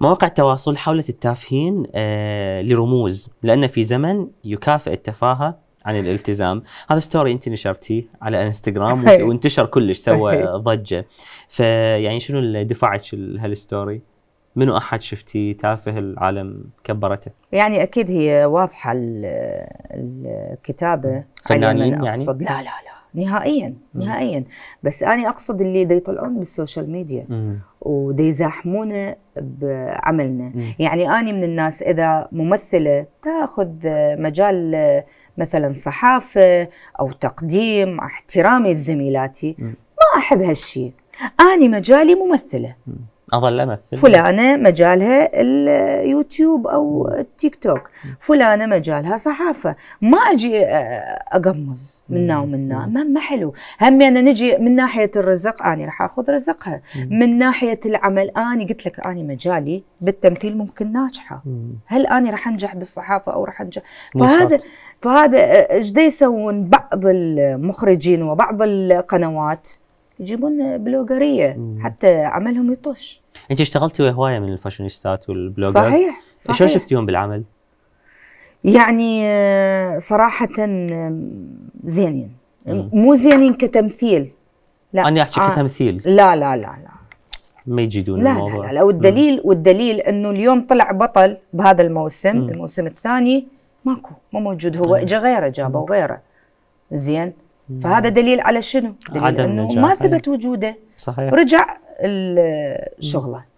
مواقع التواصل حولت التافهين آه، لرموز لأن في زمن يكافئ التفاهة عن الالتزام هذا ستوري انت نشرتيه على انستغرام وانتشر كلش سوى ضجه فيعني شنو اللي دفعك هالستوري منو احد شفتي تافه العالم كبرته يعني اكيد هي واضحه الكتابه فنانين يعني لا لا لا نهائيا نهائيا بس انا اقصد اللي دا يطلعون بالسوشيال ميديا ودا يزاحمونا بعملنا يعني انا من الناس اذا ممثله تاخذ مجال مثلا صحافه او تقديم احترامي لزميلاتي ما احب هالشيء انا مجالي ممثله اظل امثل فلانه مجالها اليوتيوب او التيك توك فلانه مجالها صحافه ما اجي آه، اقمز منا ومنا ما ما حلو هم انا نجي من ناحيه الرزق اني راح اخذ رزقها من ناحيه العمل اني قلت لك اني مجالي بالتمثيل ممكن ناجحه هل اني راح انجح بالصحافه او راح انجح فهذا فهذا آه، ايش يسوون بعض المخرجين وبعض القنوات يجيبون بلوجريه حتى عملهم يطش انت اشتغلتي هوايه من الفاشونيستات والبلوجرز صحيح, صحيح. شو شفتيهم بالعمل؟ يعني آه، صراحه زينين مو زينين كتمثيل لا انا احكي آه. كتمثيل لا لا لا لا ما يجيدون لا الموضوع لا لا, لا. والدليل مم. والدليل انه اليوم طلع بطل بهذا الموسم مم. الموسم الثاني ماكو مو موجود هو طيب. اجى غيره جابه وغيره زين فهذا دليل على شنو؟ دليل عدم انه ما ثبت وجوده صحيح رجع شغله